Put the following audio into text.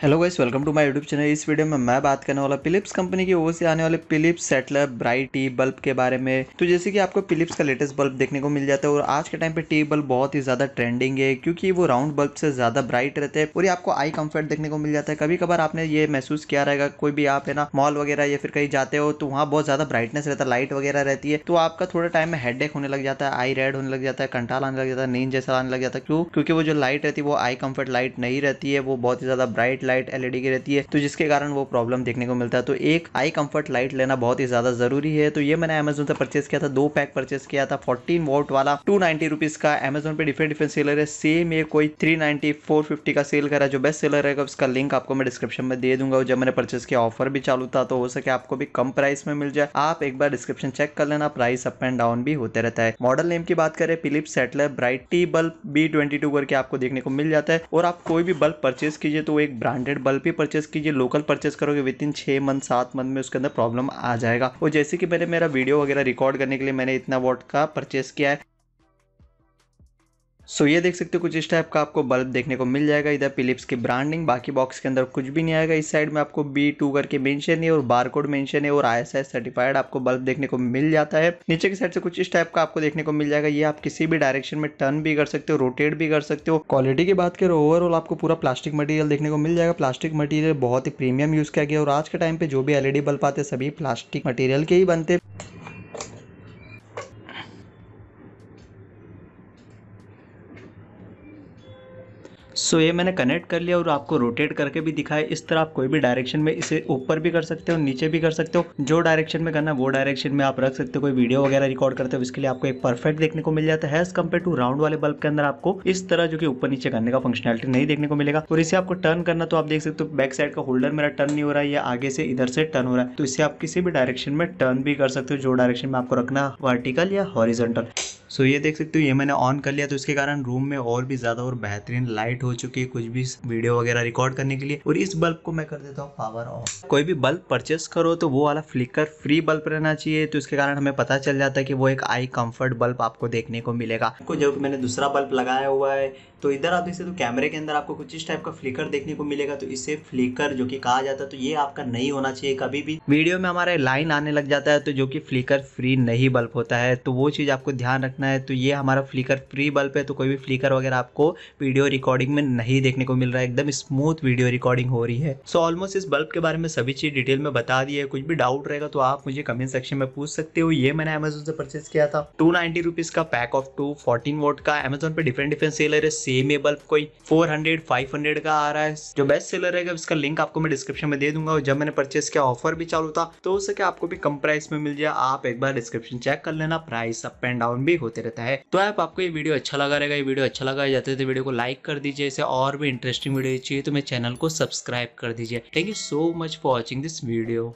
hello guys welcome to my YouTube channel इस video में मैं बात करने वाला फिलिप्स कंपनी की ओर से आने वाले Philips Stellar Bright T bulb के बारे में तो जैसे कि आपको फिलिप्स का लेटेस्ट बल्ब देखने को मिल जाता है और आज के टाइम पे टी बल्ब बहुत ही ज़्यादा ट्रेंडिंग है क्योंकि वो राउंड बल्ब से ज़्यादा ब्राइट रहते हैं और ये आपको आई कम्फर्ट देखने को मिल जाता है कभी कभार आपने ये महसूस किया रहेगा कोई भी आप है ना मॉल वगैरह या फिर कहीं जाते हो तो वहाँ बहुत ज़्यादा ब्राइटनेस रहता है लाइट वगैरह रहती है तो आपका थोड़ा टाइम में हेड होने लग जाता है आई रेड होने लग जाता है कंटाल आने लग जाता है नींद जैसा आने लग जाता है क्यों क्योंकि वो जो लाइट रहती है वो आई कम्फर्ट लाइट नहीं रहती है वो बहुत ही ज़्यादा ब्राइट लाइट एलईडी की रहती है तो जिसके कारण वो प्रॉब्लम देखने को मिलता है तो एक आई कंफर्ट लाइट लेना बहुत ही ज्यादा जरूरी है तो ये मैंने अमेजोन से परचेस किया था दो पैक परचेस किया था फोर्टीन वोट वाला टू नाइनटी का अमेजोन पे डिफरेंट डिफरेंट सेलर है सेम ये कोई थ्री नाइनटी का सेल करा जो बेस्ट सेलर रहेगा उसका लिंक आपको मैं डिस्क्रिप्शन में दे दूंगा जब मैंने परचेस किया ऑफर भी चालू था तो हो सके आपको भी कम प्राइस में मिल जाए आप एक बार डिस्क्रिप्शन चेक कर लेना प्राइस अप एंड डाउन भी होते रहता है मॉडल नेम की बात करें Philip Stellar Bright T bulb B twenty two करके आपको देखने को मिल जाता है और आप कोई भी बल्ब परचेस कीजिए तो एक ब्रांड हंड्रेड बल्ब भी परचेस कीजिए लोकल परचेस करोगे विद इन छः मंथ सात मंथ में उसके अंदर प्रॉब्लम आ जाएगा और जैसे कि मैंने मेरा वीडियो वगैरह रिकॉर्ड करने के लिए मैंने इतना वॉट का परचेस किया है सो so, ये देख सकते हो कुछ इस टाइप का आपको बल्ब देखने को मिल जाएगा इधर फिलिप्स की ब्रांडिंग बाकी बॉक्स के अंदर कुछ भी नहीं आएगा इस साइड में आपको बी टू करके मेंशन है और बारकोड मेंशन है और आई सर्टिफाइड आपको बल्ब देखने को मिल जाता है नीचे की साइड से कुछ इस टाइप का आपको देखने को मिल जाएगा ये आप किसी भी डायरेक्शन में टर्न भी कर सकते हो रोटेट भी कर सकते हो क्वालिटी की बात करो ओवरऑल आपको पूरा प्लास्टिक मटीरियल देखने को मिल जाएगा प्लास्टिक मटीरियल बहुत ही प्रीमियम यूज किया गया और आज के टाइम पे जो भी एलईडी बल्ब आते सभी प्लास्टिक मटीरियल के ही बनते सो ये मैंने कनेक्ट कर लिया और आपको रोटेट करके भी दिखाया इस तरह आप कोई भी डायरेक्शन में इसे ऊपर भी कर सकते हो नीचे भी कर सकते हो जो डायरेक्शन में करना है वो डायरेक्शन में आप रख सकते हो कोई वीडियो वगैरह रिकॉर्ड करते हो इसके लिए आपको एक परफेक्ट देखने को मिल जाता है एज कम्पेयर टू राउंड वाले बल्ब के अंदर आपको इस तरह जो कि ऊपर नीचे करने का फंक्शनलिटी नहीं देखने को मिलेगा और इसे आपको टर्न करना तो आप देख सकते हो बैक साइड का होल्डर मेरा टर्न नहीं हो रहा है या आगे से इधर से टर्न हो रहा है तो इसे आप किसी भी डायरेक्शन में टर्न भी कर सकते हो जो डायरेक्शन में आपको रखना वर्टिकल या हॉरिजेंटल सो so, ये देख सकते हो ये मैंने ऑन कर लिया तो इसके कारण रूम में और भी ज़्यादा और बेहतरीन लाइट हो चुकी है कुछ भी वीडियो वगैरह रिकॉर्ड करने के लिए और इस बल्ब को मैं कर देता हूँ पावर ऑफ कोई भी बल्ब परचेस करो तो वो वाला फ्लिकर फ्री बल्ब रहना चाहिए तो इसके कारण हमें पता चल जाता है कि वो एक आई कम्फर्ट बल्ब आपको देखने को मिलेगा आपको जब मैंने दूसरा बल्ब लगाया हुआ है तो इधर आप देख सकते हो कैमरे तो के अंदर आपको कुछ इस टाइप का फ्लिकर देखने को मिलेगा तो इसे फ्लिकर जो की कहा जाता है तो ये आपका नहीं होना चाहिए कभी भी वीडियो में हमारा लाइन आने लग जाता है तो जो की फ्लिकर फ्री नहीं बल्ब होता है तो वो चीज़ आपको ध्यान रखना रखना है तो ये हमारा फ्लिकर फ्री बल्ब है तो कोई भी फ्लिकर वगैरह आपको वीडियो रिकॉर्डिंग में नहीं देखने को मिल रहा है एकदम स्मूथ वीडियो रिकॉर्डिंग हो रही है सो ऑलमोस्ट इस बल्ब के बारे में सभी चीज़ डिटेल में बता दी है कुछ भी डाउट रहेगा तो आप मुझे कमेंट सेक्शन में पूछ सकते हो ये मैंने अमेजोन से परचेज किया था टू नाइनटी का pack of two fourteen watt का अमेजोन पर डिफरेंट डिफरेंट सेलर है सेम ये बल्ब कोई फोर हंड्रेड का आ रहा है जो बेस्ट सेलर रहेगा इसका लिंक आपको मैं डिस्क्रिप्शन में दे दूंगा जब मैंने परचेज किया ऑफर भी चालू था तो हो सके आपको भी कम प्राइस में मिल जाए आप एक बार डिस्क्रिप्शन चेक कर लेना प्राइस अप एंड डाउन भी हो होते रहता है तो आप आपको ये वीडियो अच्छा लगा रहेगा ये वीडियो अच्छा लगा जाते तो वीडियो को लाइक कर दीजिए इसे और भी इंटरेस्टिंग वीडियो चाहिए तो मेरे चैनल को सब्सक्राइब कर दीजिए thank you so much for watching this video